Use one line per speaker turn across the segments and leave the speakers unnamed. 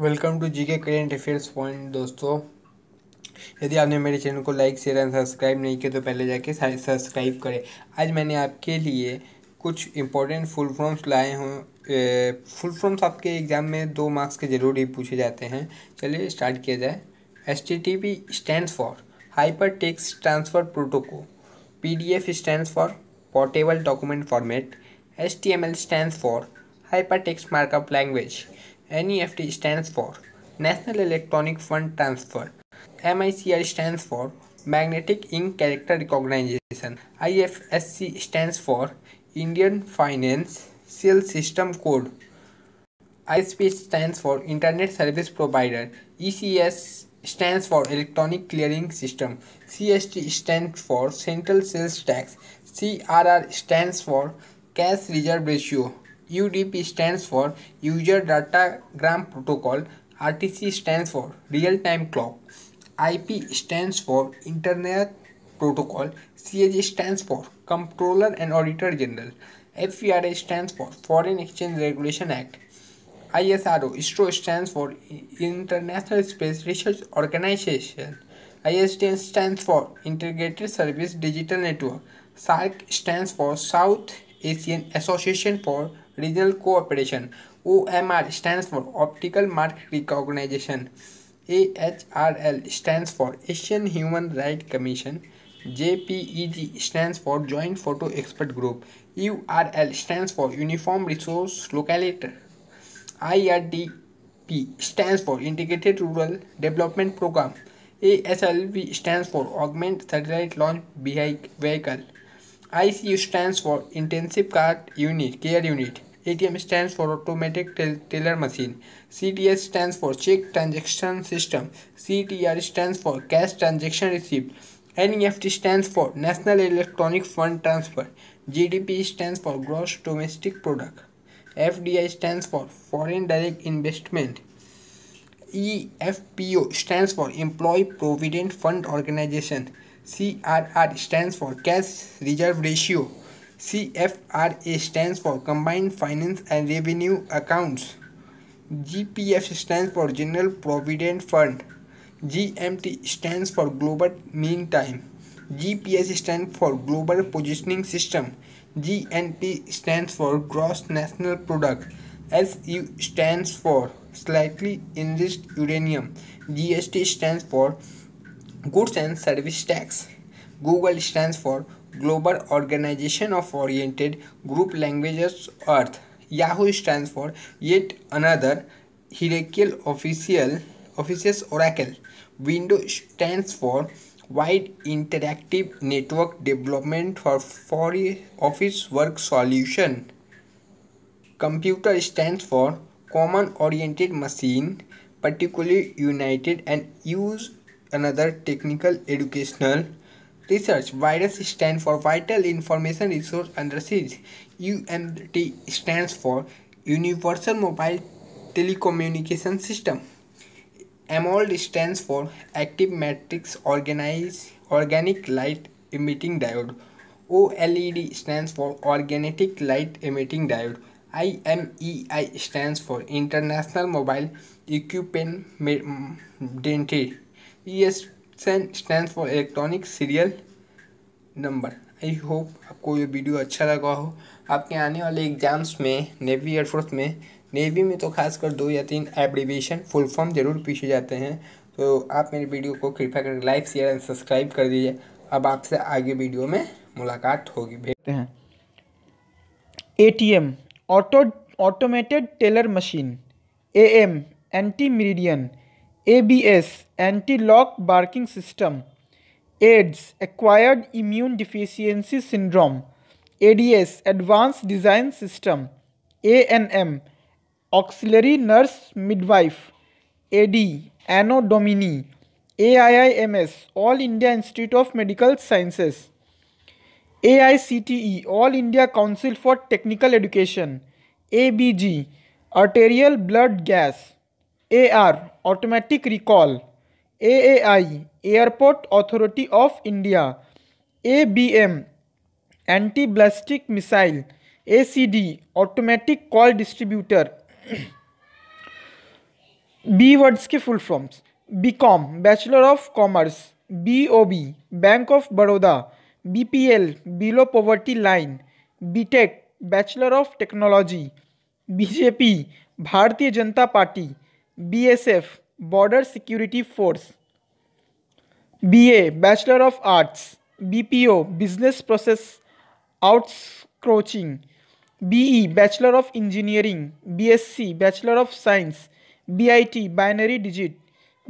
Welcome to जी के current affairs point दोस्तों यदि आपने मेरे चैनल को लाइक शेयर एंड सब्सक्राइब नहीं किया तो पहले जाके सब्सक्राइब करें आज मैंने आपके लिए कुछ इंपॉर्टेंट फुल फॉर्म्स लाए हों फुल फॉर्म्स आपके एग्ज़ाम में दो मार्क्स के ज़रूर ही पूछे जाते हैं चलिए स्टार्ट किया जाए S T T P stand for hyper text transfer protocol P D F stand for portable document format S T M L stand for hyper text markup language NEFT stands for National Electronic Fund Transfer. MICR stands for Magnetic Ink Character Recognition. IFSC stands for Indian Financial System Code. ISP stands for Internet Service Provider. ECS stands for Electronic Clearing System. CST stands for Central Sales Tax. CRR stands for Cash Reserve Ratio. UDP stands for User Datagram Protocol, RTC stands for Real Time Clock, IP stands for Internet Protocol, CAG stands for Controller and Auditor General, FVRA stands for Foreign Exchange Regulation Act, ISRO ISRO stands for International Space Research Organization. ISDN stands for Integrated Service Digital Network. SARC stands for South Asian Association for Regional Cooperation. OMR stands for Optical Mark Recognition. AHRL stands for Asian Human Rights Commission. JPEG stands for Joint Photo Expert Group. URL stands for Uniform Resource Locator. IRDP stands for Integrated Rural Development Program. ASLV stands for Augment Satellite Launch Vehicle. ICU stands for Intensive Care Unit. Care Unit. ATM stands for Automatic Teller Machine. CTS stands for Check Transaction System. CTR stands for Cash Transaction Receipt. NEFT stands for National Electronic Fund Transfer. GDP stands for Gross Domestic Product. FDI stands for Foreign Direct Investment. EFPO stands for Employee Provident Fund Organization. CRR stands for Cash Reserve Ratio. CFRA stands for Combined Finance and Revenue Accounts. GPF stands for General Provident Fund. GMT stands for Global Mean Time. GPS stands for Global Positioning System. GNP stands for Gross National Product. SU stands for Slightly Enriched Uranium. GST stands for Goods and Service Tax. Google stands for Global Organization of Oriented Group Languages Earth. Yahoo stands for yet another hierarchical official offices oracle. Windows stands for Wide Interactive Network Development for Office Work Solution. Computer stands for Common Oriented Machine, particularly United and use another technical educational Research Virus stands for Vital Information Resource Under Siege. UMT stands for Universal Mobile Telecommunication System. AMOLD stands for Active Matrix Organized Organic Light Emitting Diode. OLED stands for Organic Light Emitting Diode. IMEI stands for International Mobile Equipment Dentist. ES stand for electronic serial number I hope आपको ये video अच्छा लगा हो आपके आने वाले exams में navy air force में नेवी में तो खासकर दो या तीन एब्रीवेशन फुल फॉर्म ज़रूर पूछे जाते हैं तो आप मेरे वीडियो को कृपया कर लाइक शेयर एंड सब्सक्राइब कर दीजिए अब आपसे आगे वीडियो में मुलाकात होगी भेजते हैं
A T M auto automated teller machine A M anti median ABS anti-lock barking system AIDS acquired immune deficiency syndrome ADS advanced design system ANM auxiliary nurse midwife AD anno domini AIIMS All India Institute of Medical Sciences AICTE All India Council for Technical Education ABG arterial blood gas A R automatic recall A A I airport authority of India A B M anti ballistic missile A C D automatic call distributor B words के full forms B com bachelor of commerce B O B bank of Baroda B P L below poverty line B tech bachelor of technology BJP Bharatiya Janata Party BSF border security force BA bachelor of arts BPO business process आउटक्रोचिंग be bachelor of engineering BSc bachelor of science BIT binary digit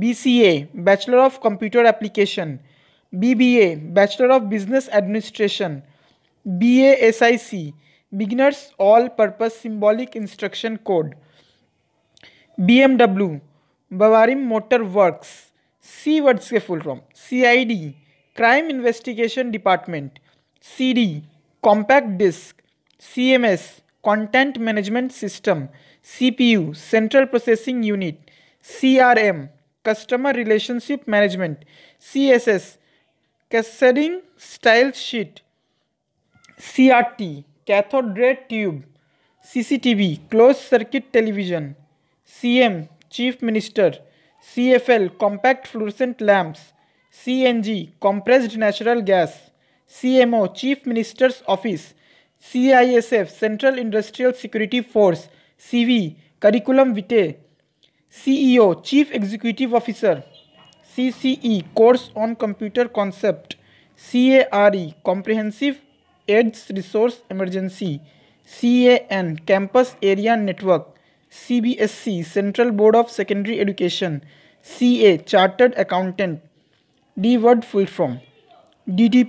BCA bachelor of computer application BBA bachelor of business administration BASIC beginners all purpose symbolic instruction code B M W Bavarian motor works C words के full form C I D crime investigation department C D compact disc C M S content management system C P U central processing unit C R M customer relationship management C S S कैसेडिंग style sheet C R T cathode ray tube C C T V close circuit television CM chief minister CFL compact fluorescent lamps CNG compressed natural gas CMO chief minister's office CISF central industrial security force CV curriculum vitae CEO chief executive officer CCE course on computer concept A R E comprehensive aids resource emergency C N campus area network C central board of secondary education A chartered accountant D word full form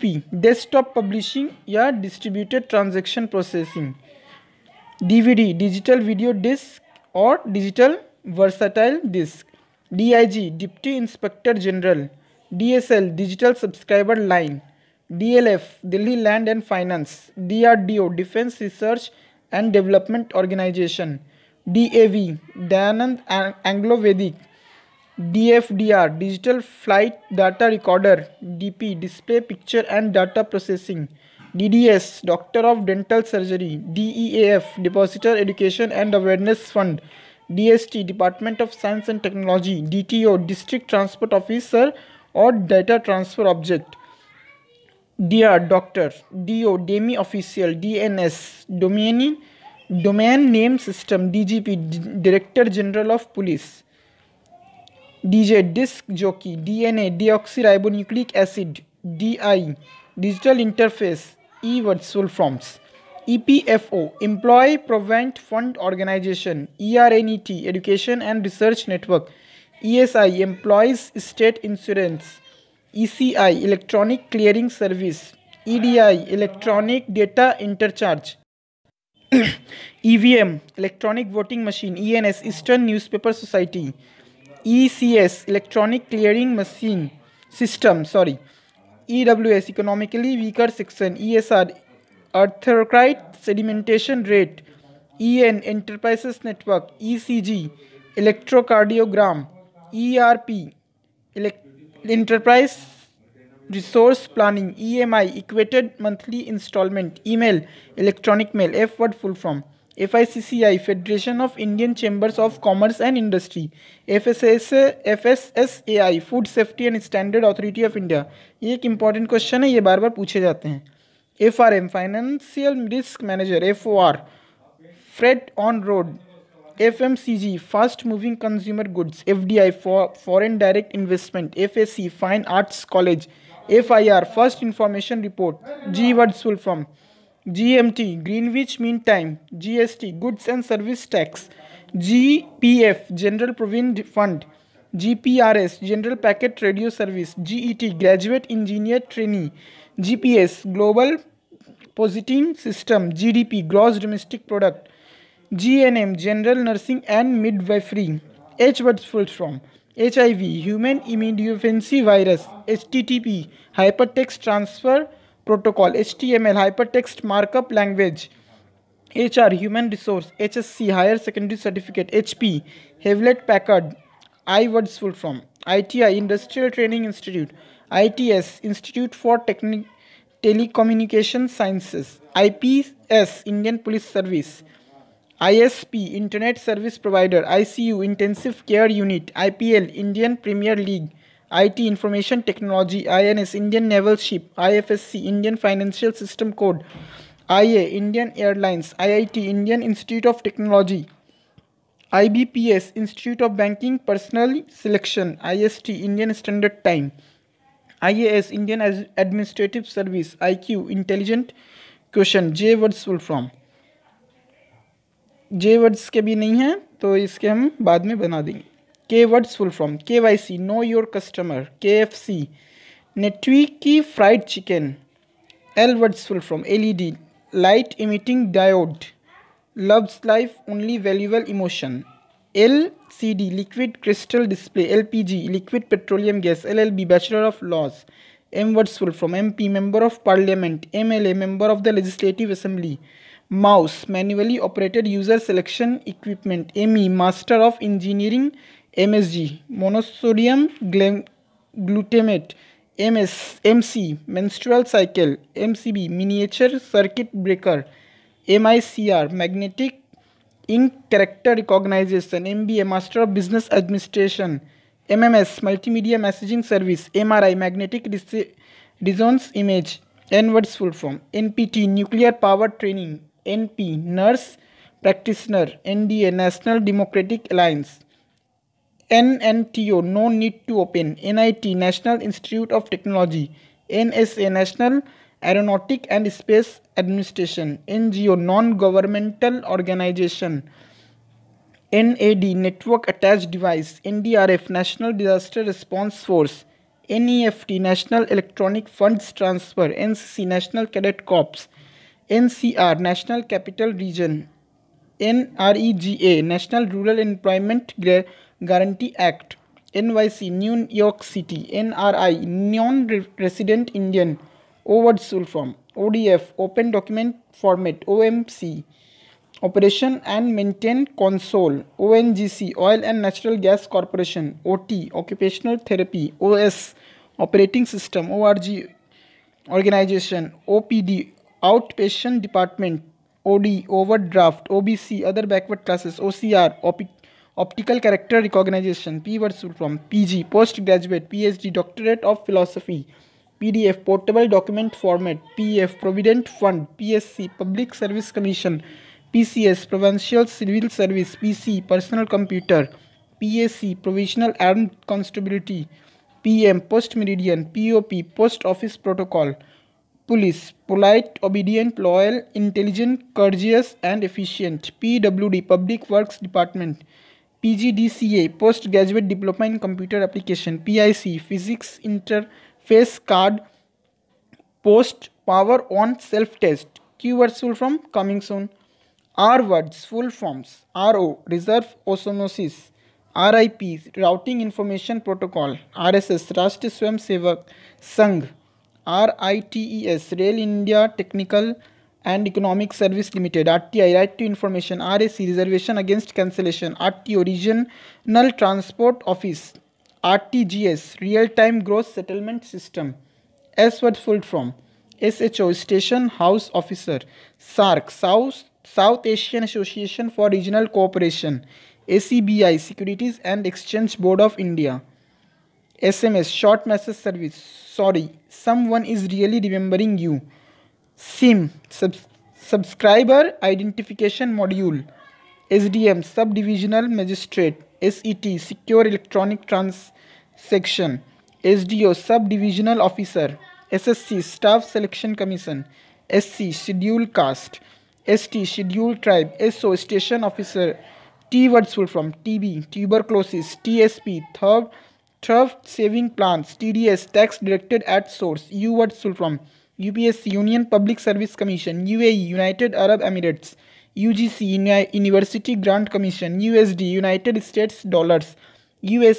P desktop publishing या distributed transaction processing D digital video disc और digital versatile disc G deputy inspector general DSL digital subscriber line DLF Delhi land and finance DRDO defence research and development organisation D A V Dayanand Anglo Vedic D F D R digital flight data recorder D P display picture and data processing D D S doctor of dental surgery D E A F depositor education and awareness fund D S T department of science and technology D T O district transport officer और data transfer object D R doctor D O demi official D N S domain domain name system DGP director general of police DJ disc जो कि DNA deoxyribonucleic acid DI digital interface E virtual forms EPFO employ provident fund organisation ERNET education and research network ESI employees state insurance ECI electronic clearing service EDI electronic data interchange EVM electronic voting machine ENS eastern newspaper society ECS electronic clearing machine system sorry EWS economically weaker section ESR erythrocyte sedimentation rate EN enterprises network ECG electrocardiogram ERP enterprise resource planning E M I equated monthly instalment email electronic mail F word full form F I C C I federation of Indian chambers of commerce and industry F S S F S S A I food safety and standard authority of India ये एक important question है ये बार बार पूछे जाते हैं F R M financial risk manager F O R freight on road F M C G fast moving consumer goods F D I foreign direct investment F S C fine arts college F I R first information report G full form G M T Greenwich mean time G S T goods and service tax G P F general provident fund G P R S general packet radio service G E T graduate engineer training G P S global positive system G D P gross domestic product G N M general nursing and midwifery H words full form HIV Human Immunodeficiency Virus HTTP Hypertext Transfer Protocol HTML Hypertext Markup Language HR Human Resource HSC Higher Secondary Certificate HP Hewlett Packard IWORD full form ITI Industrial Training Institute ITS Institute for Techni Telecommunication Sciences IPS Indian Police Service ISP Internet Service Provider, ICU Intensive Care Unit, IPL Indian Premier League, IT Information Technology, INS Indian Naval Ship, IFSC Indian Financial System Code, IA Indian Airlines, IIT Indian Institute of Technology, IBPS Institute of Banking Personnel Selection, IST Indian Standard Time, IAS Indian Administrative Service, IQ Intelligent Question, J. Words full form. J words के भी नहीं हैं तो इसके हम बाद में बना देंगे K words full form K Y C know your customer K F C Kentucky fried chicken L words full form L E D light emitting diode loves life only valuable emotion L C D liquid crystal display L P G liquid petroleum gas L L B bachelor of laws M words full form M P member of parliament M L A member of the legislative assembly mouse manually operated user selection equipment ME master of engineering MSG monosodium glutamate MS MC menstrual cycle MCB miniature circuit breaker MICR magnetic ink character recognition MBA master of business administration MMS multimedia messaging service MRI magnetic resonance image N words full form NPT nuclear power training NP nurse practitioner nda national democratic alliance nnto no need to open nit national institute of technology nsa national aeronautic and space administration ngo non governmental organization nad network attached device ndrf national disaster response force neft national electronic funds transfer ncc national cadet corps NCR National Capital Region NREGA National Rural Employment Guarantee Act NYC New York City NRI Non-Resident Indian Overt Form ODF Open Document Format OMC Operation and Maintain Console ONGC Oil and Natural Gas Corporation OT Occupational Therapy OS Operating System ORG Organization OPD outpatient department OD, overdraft, OBC, other backward classes, OCR, OP, optical character recognition, P words from PG, postgraduate, PhD, doctorate of philosophy, PDF, portable document format, PF, Provident Fund, PSC, Public Service Commission, PCS, Provincial Civil Service, PC, Personal Computer, PSC, Provisional Armed Constabulary, PM, Post Meridian, POP, Post Office Protocol. Police polite, obedient, loyal, intelligent, courteous, and efficient. PWD Public Works Department. PGDCA Postgraduate Diploma in Computer Application. PIC Physics Interface Card. Post Power on Self Test. Keywords full from coming soon. R words full forms. RO Reserve Osmosis. RIP Routing Information Protocol. RSS Rashtriya Swam Sevak Sangh. RITES, Rail India Technical and Economic Service Limited, RTI, Right to Information, RAC, Reservation Against Cancellation, RTO, Regional Transport Office, RTGS, Real Time Gross Settlement System. S Word full from SHO, Station House Officer, SARC, South, South Asian Association for Regional Cooperation, ACBI, Securities and Exchange Board of India, SMS, Short Message Service, sorry someone is really remembering you sim sub subscriber identification module sdm subdivisional magistrate set secure electronic transaction sdo subdivisional officer ssc staff selection commission sc schedule caste st schedule tribe so station officer t words full from tb tuberculosis tsp third thrift saving plans S tax directed at source U word U P S union public service commission A united Arab Emirates C university grant commission U S D united states dollars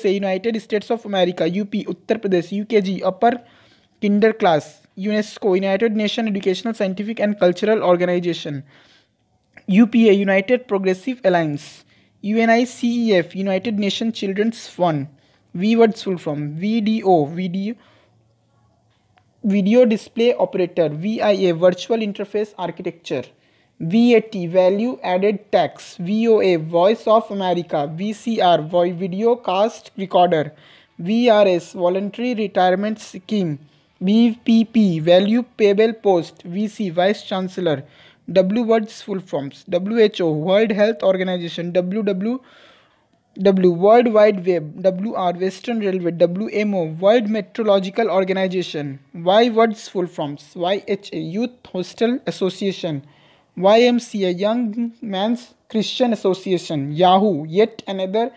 A united states of America U P Uttar Pradesh G upper kinder class UNESCO united nation educational scientific and cultural organisation A united progressive alliance F united nation children's fund V words full form we D O video video display operator V I A virtual interface architecture V A T value added tax V O A voice of America V C R video cassette recorder V R S voluntary retirement scheme V P P value payable post V C vice chancellor W words full forms W H O world health organisation W W W world wide web W R western railway W M O world meteorological organisation Y words full forms Y H A youth hostel association Y M C A young men's Christian association Yahoo yet an another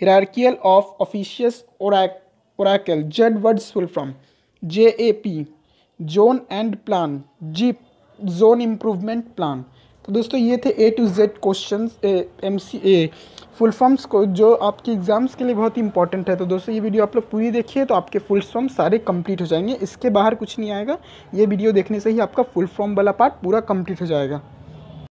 hierarchical of officious oracle Z words full form J A P zone and plan ZIP zone improvement plan तो दोस्तों ये थे A to Z question M C A full forms को जो आपके exams के लिए बहुत ही इंपॉर्टेंट है तो दोस्तों ये वीडियो आप लोग पूरी देखिए तो आपके फुल फॉर्म सारे कंप्लीट हो जाएंगे इसके बाहर कुछ नहीं आएगा ये वीडियो देखने से ही आपका फुल फॉर्म वाला पार्ट पूरा कंप्लीट हो जाएगा